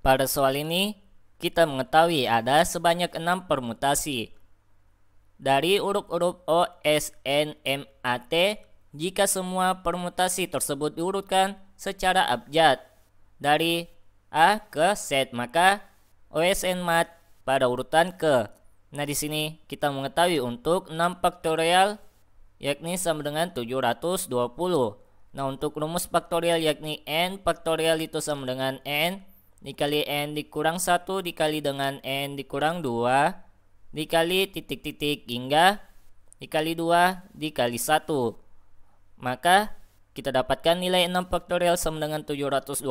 Pada soal ini, kita mengetahui ada sebanyak enam permutasi. Dari urut-urut O, S, N, M, A, T, jika semua permutasi tersebut diurutkan secara abjad dari A ke Z, maka OSN mat pada urutan ke. Nah, di sini kita mengetahui untuk 6 faktorial yakni sama dengan 720. Nah, untuk rumus faktorial yakni n faktorial itu sama dengan n dikali n dikurang satu dikali dengan n dikurang dua dikali titik-titik hingga dikali dua dikali satu maka kita dapatkan nilai 6 faktorial sama dengan 720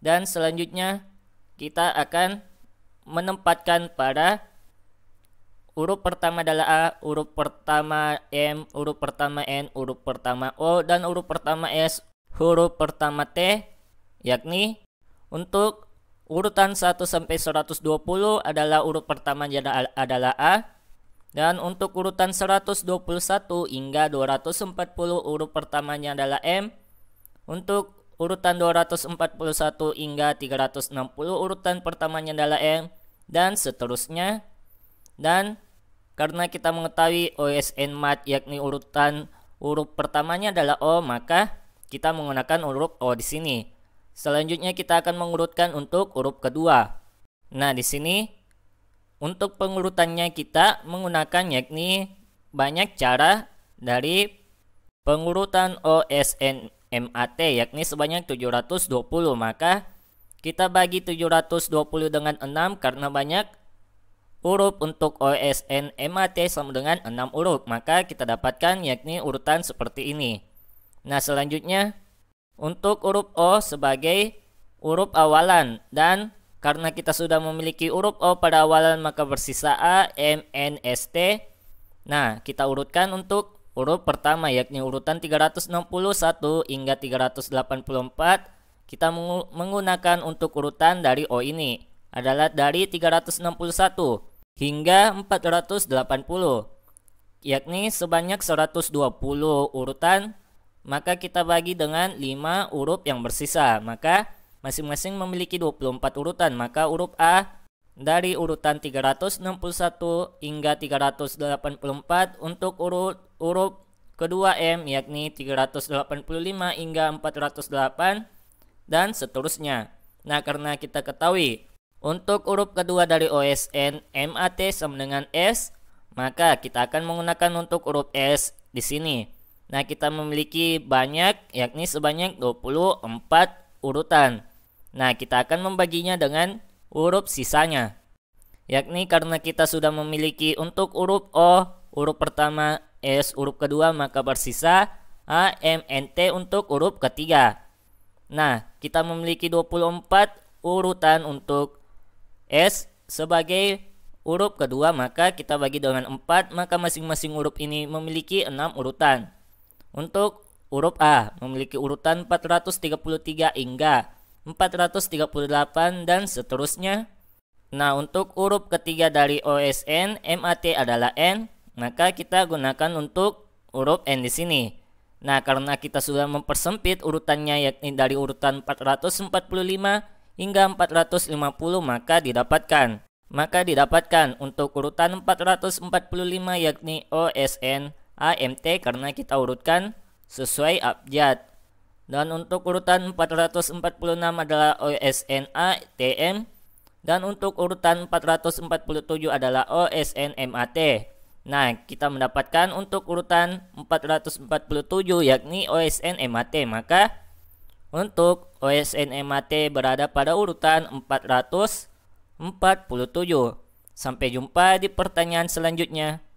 dan selanjutnya kita akan menempatkan pada huruf pertama adalah A, huruf pertama M, huruf pertama N, huruf pertama O dan huruf pertama S, huruf pertama T yakni untuk urutan 1 sampai 120 adalah urut pertama adalah A dan untuk urutan 121 hingga 240 urut pertamanya adalah M. Untuk urutan 241 hingga 360 urutan pertamanya adalah M dan seterusnya. Dan karena kita mengetahui OSN mat yakni urutan urut pertamanya adalah O, maka kita menggunakan urut O di sini. Selanjutnya kita akan mengurutkan untuk huruf kedua. Nah, di sini untuk pengurutannya kita menggunakan yakni banyak cara dari pengurutan OSN MAT yakni sebanyak 720 maka kita bagi 720 dengan 6 karena banyak huruf untuk OSN MAT sama dengan 6 huruf maka kita dapatkan yakni urutan seperti ini. Nah, selanjutnya untuk huruf O sebagai huruf awalan dan karena kita sudah memiliki huruf O pada awalan maka bersisa A, M, N, S, T. Nah, kita urutkan untuk huruf pertama yakni urutan 361 hingga 384 kita menggunakan untuk urutan dari O ini adalah dari 361 hingga 480 yakni sebanyak 120 urutan maka kita bagi dengan 5 huruf yang bersisa. Maka masing-masing memiliki 24 urutan, maka huruf A dari urutan 361 hingga 384 untuk urut huruf kedua M yakni 385 hingga 408 dan seterusnya. Nah, karena kita ketahui untuk huruf kedua dari OSN MAT sama dengan S, maka kita akan menggunakan untuk huruf S di sini. Nah, kita memiliki banyak yakni sebanyak 24 urutan. Nah, kita akan membaginya dengan huruf sisanya. Yakni karena kita sudah memiliki untuk huruf O, huruf pertama, S, huruf kedua, maka bersisa A, M, N, T untuk huruf ketiga. Nah, kita memiliki 24 urutan untuk S sebagai huruf kedua, maka kita bagi dengan 4, maka masing-masing huruf ini memiliki 6 urutan. Untuk huruf A memiliki urutan 433 hingga 438 dan seterusnya. Nah, untuk huruf ketiga dari OSN, MAT adalah N, maka kita gunakan untuk huruf N di sini. Nah, karena kita sudah mempersempit urutannya yakni dari urutan 445 hingga 450 maka didapatkan. Maka didapatkan untuk urutan 445 yakni OSN AMT karena kita urutkan sesuai abjad. Dan untuk urutan 446 adalah OSNA TM dan untuk urutan 447 adalah osn mat Nah, kita mendapatkan untuk urutan 447 yakni osn mat maka untuk osn mat berada pada urutan 447. Sampai jumpa di pertanyaan selanjutnya.